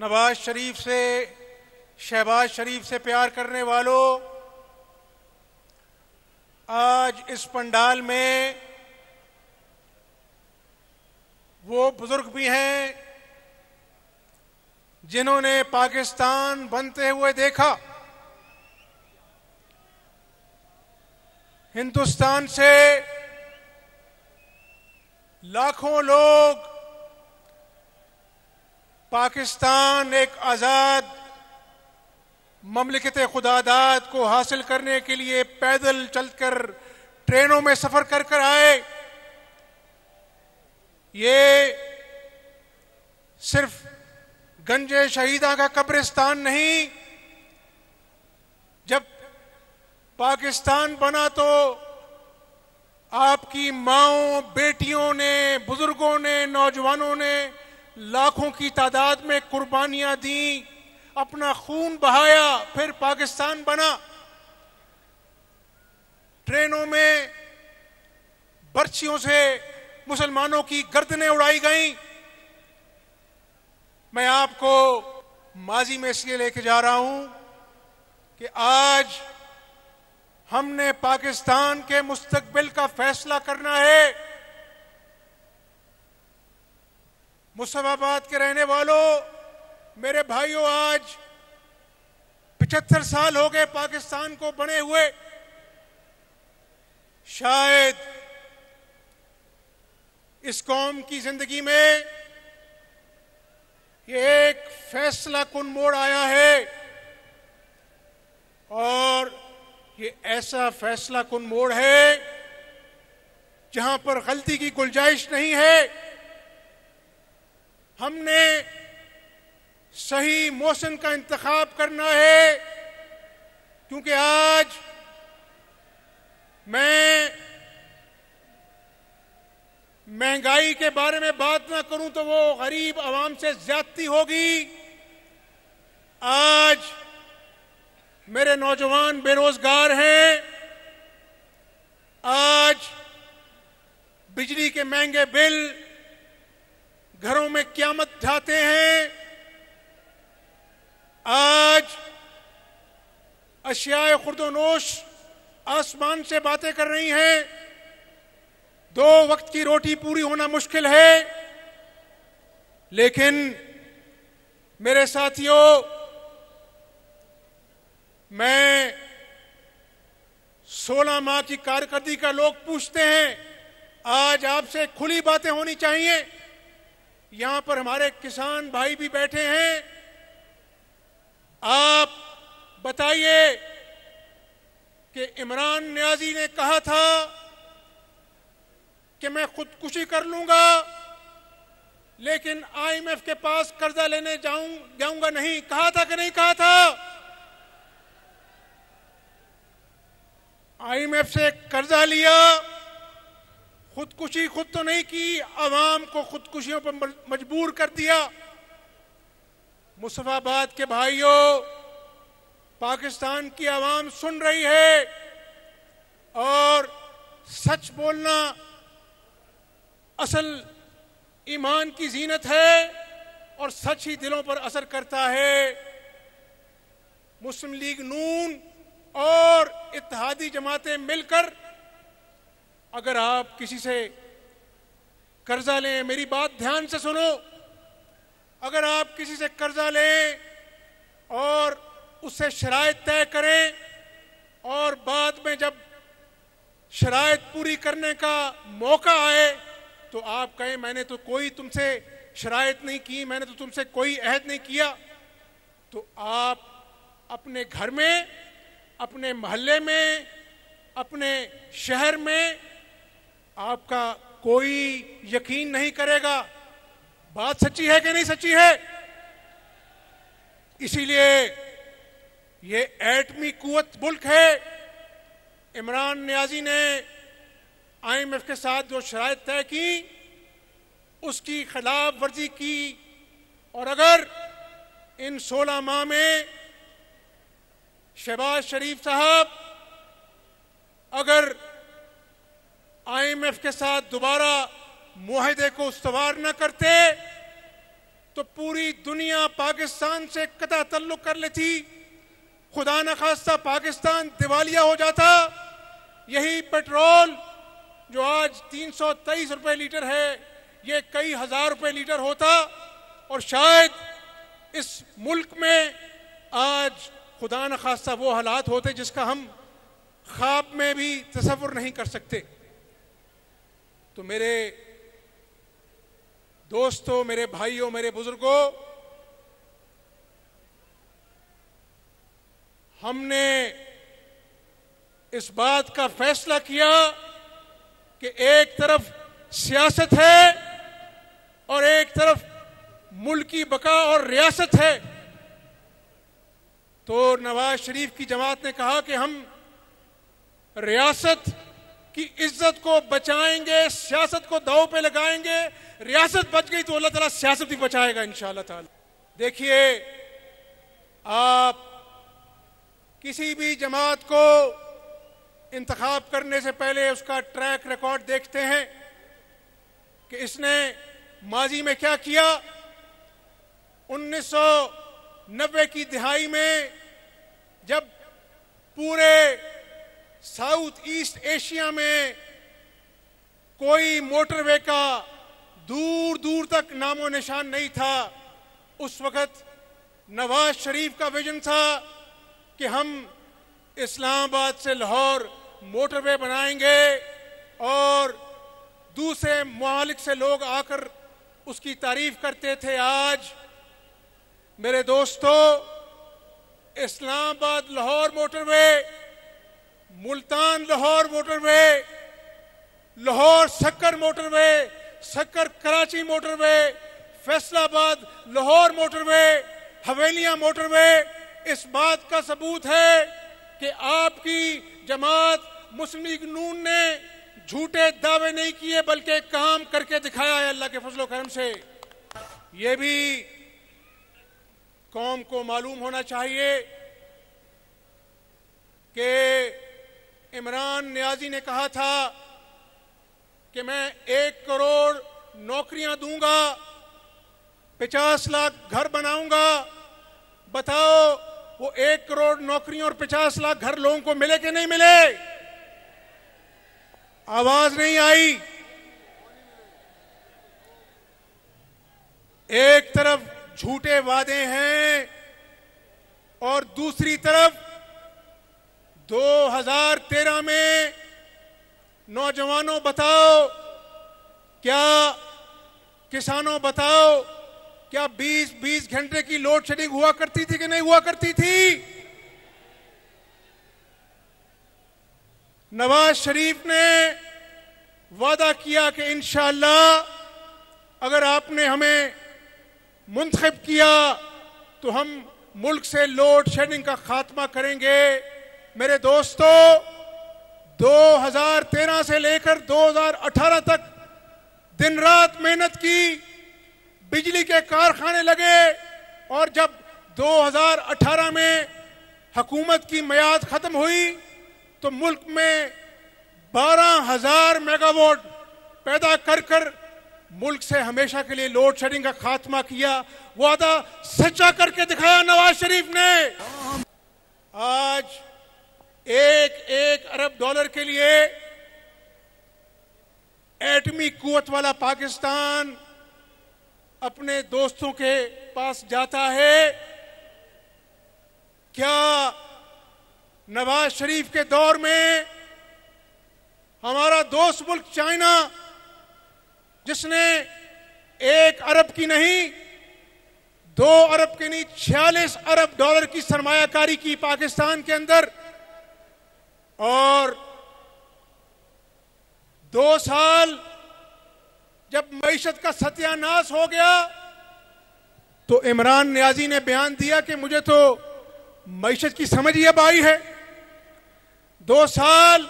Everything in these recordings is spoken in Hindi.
नवाज शरीफ से शहबाज शरीफ से प्यार करने वालों आज इस पंडाल में वो बुजुर्ग भी हैं जिन्होंने पाकिस्तान बनते हुए देखा हिंदुस्तान से लाखों लोग पाकिस्तान एक आज़ाद ममलिकत खुदादाद को हासिल करने के लिए पैदल चलकर ट्रेनों में सफ़र कर कर आए ये सिर्फ गंजे शहीदा का कब्रिस्तान नहीं जब पाकिस्तान बना तो आपकी माओ बेटियों ने बुजुर्गों ने नौजवानों ने लाखों की तादाद में कुर्बानियां दी अपना खून बहाया फिर पाकिस्तान बना ट्रेनों में बर्छियों से मुसलमानों की गर्दनें उड़ाई गईं मैं आपको माजी में इसलिए लेके जा रहा हूं कि आज हमने पाकिस्तान के मुस्तकबिल का फैसला करना है मुसाफाबाद के रहने वालों मेरे भाइयों आज पिछहत्तर साल हो गए पाकिस्तान को बने हुए शायद इस कौम की जिंदगी में ये एक फैसला कुन मोड़ आया है और ये ऐसा फैसला कुन मोड़ है जहां पर गलती की गुंजाइश नहीं है हमने सही मौसम का इंतखब करना है क्योंकि आज मैं महंगाई के बारे में बात ना करूं तो वो गरीब आवाम से ज्यादती होगी आज मेरे नौजवान बेरोजगार हैं आज बिजली के महंगे बिल घरों में क्यामत जाते हैं आज अशियाए खुर्दोनोश आसमान से बातें कर रही हैं दो वक्त की रोटी पूरी होना मुश्किल है लेकिन मेरे साथियों मैं 16 माह की कारकर्दी का लोग पूछते हैं आज आपसे खुली बातें होनी चाहिए यहां पर हमारे किसान भाई भी बैठे हैं आप बताइए कि इमरान न्याजी ने कहा था कि मैं खुदकुशी कर लूंगा लेकिन आईएमएफ के पास कर्जा लेने जाऊं जाऊंगा नहीं कहा था कि नहीं कहा था आईएमएफ से कर्जा लिया खुदकुशी खुद तो नहीं की आवाम को खुदकुशियों पर मजबूर कर दिया मुसफाबाद के भाइयों पाकिस्तान की आवाम सुन रही है और सच बोलना असल ईमान की जीनत है और सच ही दिलों पर असर करता है मुस्लिम लीग नून और इतिहादी जमातें मिलकर अगर आप किसी से कर्जा लें मेरी बात ध्यान से सुनो अगर आप किसी से कर्जा लें और उससे शराय तय करें और बाद में जब शराय पूरी करने का मौका आए तो आप कहें मैंने तो कोई तुमसे शराय नहीं की मैंने तो तुमसे कोई अहद नहीं किया तो आप अपने घर में अपने मोहल्ले में अपने शहर में आपका कोई यकीन नहीं करेगा बात सच्ची है कि नहीं सच्ची है इसीलिए ये एटमी कुत मुल्क है इमरान न्याजी ने आईएमएफ के साथ जो शराय तय की उसकी खिलाफ वर्जी की और अगर इन 16 माह में शहबाज शरीफ साहब अगर आईएमएफ के साथ दोबारा मुहिदे को सवार न करते तो पूरी दुनिया पाकिस्तान से कता तल्लुक कर लेती खुदा न खास्ता पाकिस्तान दिवालिया हो जाता यही पेट्रोल जो आज तीन सौ तेईस रुपये लीटर है ये कई हजार रुपये लीटर होता और शायद इस मुल्क में आज खुदा न खास्ता वो हालात होते जिसका हम ख्वाब में भी तस्वर नहीं कर सकते तो मेरे दोस्तों मेरे भाइयों मेरे बुजुर्गों हमने इस बात का फैसला किया कि एक तरफ सियासत है और एक तरफ मुल्क की बका और रियासत है तो नवाज शरीफ की जमात ने कहा कि हम रियासत कि इज्जत को बचाएंगे सियासत को दाव पे लगाएंगे रियासत बच गई तो अल्लाह ताला सियासत ही बचाएगा इन शाह देखिए आप किसी भी जमात को इंतखब करने से पहले उसका ट्रैक रिकॉर्ड देखते हैं कि इसने माजी में क्या किया 1990 की दिहाई में जब पूरे साउथ ईस्ट एशिया में कोई मोटरवे का दूर दूर तक नामो निशान नहीं था उस वक्त नवाज शरीफ का विजन था कि हम इस्लामाबाद से लाहौर मोटरवे बनाएंगे और दूसरे मालिक से लोग आकर उसकी तारीफ करते थे आज मेरे दोस्तों Islamabad Lahore motorway Multan Lahore motorway Lahore Sukkur motorway Sukkur Karachi motorway Faisalabad Lahore motorway Havelian motorway इस बात का सबूत है कि आपकी जमात मुस्लिम लीग नून ने झूठे दावे नहीं किए बल्कि काम करके दिखाया है अल्लाह के फजलो करम से ये भी कौम को मालूम होना चाहिए कि इमरान न्याजी ने कहा था कि मैं एक करोड़ नौकरियां दूंगा पचास लाख घर बनाऊंगा बताओ वो एक करोड़ नौकरियों और पचास लाख घर लोगों को मिले कि नहीं मिले आवाज नहीं आई एक तरफ झूठे वादे हैं और दूसरी तरफ 2013 में नौजवानों बताओ क्या किसानों बताओ क्या 20-20 घंटे की लोड शेडिंग हुआ करती थी कि नहीं हुआ करती थी नवाज शरीफ ने वादा किया कि इंशाला अगर आपने हमें मुंतखब किया तो हम मुल्क से लोड शेडिंग का खात्मा करेंगे मेरे दोस्तों 2013 से लेकर 2018 तक दिन रात मेहनत की बिजली के कारखाने लगे और जब 2018 में हकूमत की मैयाद ख़त्म हुई तो मुल्क में बारह हजार मेगावाट पैदा कर कर मुल्क से हमेशा के लिए लोड शेडिंग का खात्मा किया वादा सच्चा करके दिखाया नवाज शरीफ ने आज एक एक अरब डॉलर के लिए एटमी कुत वाला पाकिस्तान अपने दोस्तों के पास जाता है क्या नवाज शरीफ के दौर में हमारा दोस्त मुल्क चाइना जिसने एक अरब की नहीं दो अरब के नहीं छियालीस अरब डॉलर की सरमायाकारी की पाकिस्तान के अंदर और दो साल जब मीशत का सत्यानाश हो गया तो इमरान न्याजी ने बयान दिया कि मुझे तो मीशत की समझ ही अब आई है दो साल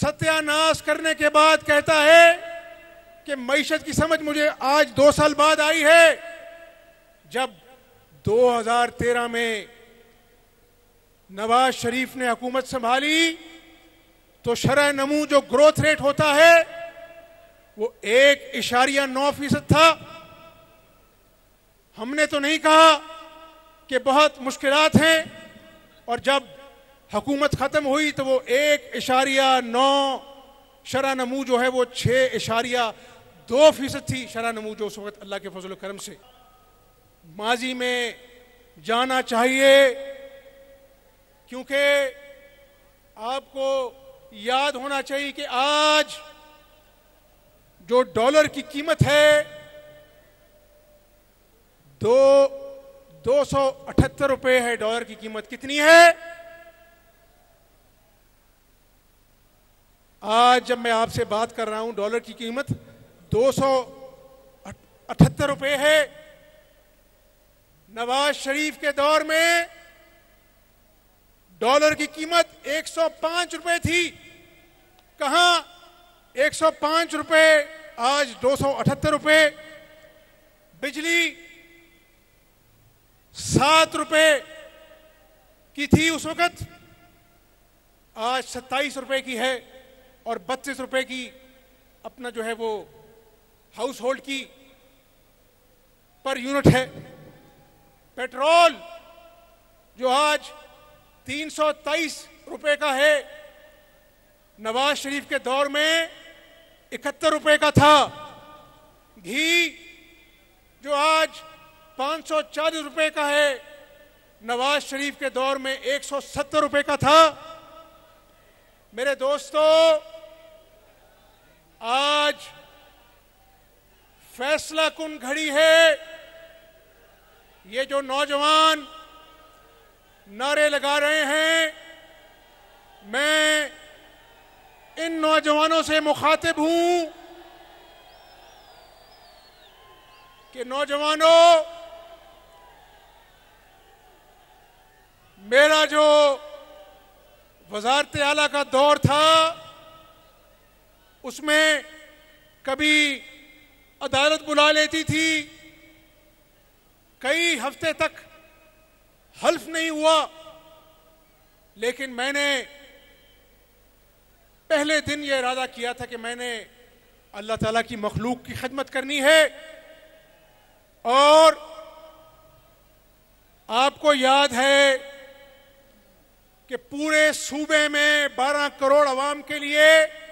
सत्यानाश करने के बाद कहता है कि मीशत की समझ मुझे आज दो साल बाद आई है जब 2013 में नवाज शरीफ ने हुकूमत संभाली तो शरा नमू जो ग्रोथ रेट होता है वो एक इशारिया नौ फीसद था हमने तो नहीं कहा कि बहुत मुश्किल हैं और जब हुकूमत ख़त्म हुई तो वो एक इशारिया नौ शरा नमू जो है वो छः इशारिया दो फीसद थी शरा नमू जो उस वक्त अल्लाह के फजल करम से माजी में जाना चाहिए क्योंकि आपको याद होना चाहिए कि आज जो डॉलर की कीमत है दो दो सौ अठहत्तर रुपये है डॉलर की कीमत कितनी है आज जब मैं आपसे बात कर रहा हूं डॉलर की कीमत दो सौ अठहत्तर रुपये है नवाज शरीफ के दौर में डॉलर की कीमत 105 रुपए थी कहा 105 रुपए आज दो रुपए बिजली सात रुपए की थी उस वक्त आज सत्ताईस रुपए की है और बत्तीस रुपए की अपना जो है वो हाउस होल्ड की पर यूनिट है पेट्रोल जो आज तीन सौ रुपए का है नवाज शरीफ के दौर में इकहत्तर रुपए का था घी जो आज पांच सौ चालीस रुपए का है नवाज शरीफ के दौर में एक सौ सत्तर रुपए का था मेरे दोस्तों आज फैसला कुन घड़ी है ये जो नौजवान नारे लगा रहे हैं मैं इन नौजवानों से मुखातिब हूं कि नौजवानों मेरा जो वजारत आला का दौर था उसमें कभी अदालत बुला लेती थी कई हफ्ते तक हल्फ नहीं हुआ लेकिन मैंने पहले दिन यह इरादा किया था कि मैंने अल्लाह ताला की मखलूक की खदमत करनी है और आपको याद है कि पूरे सूबे में 12 करोड़ आवाम के लिए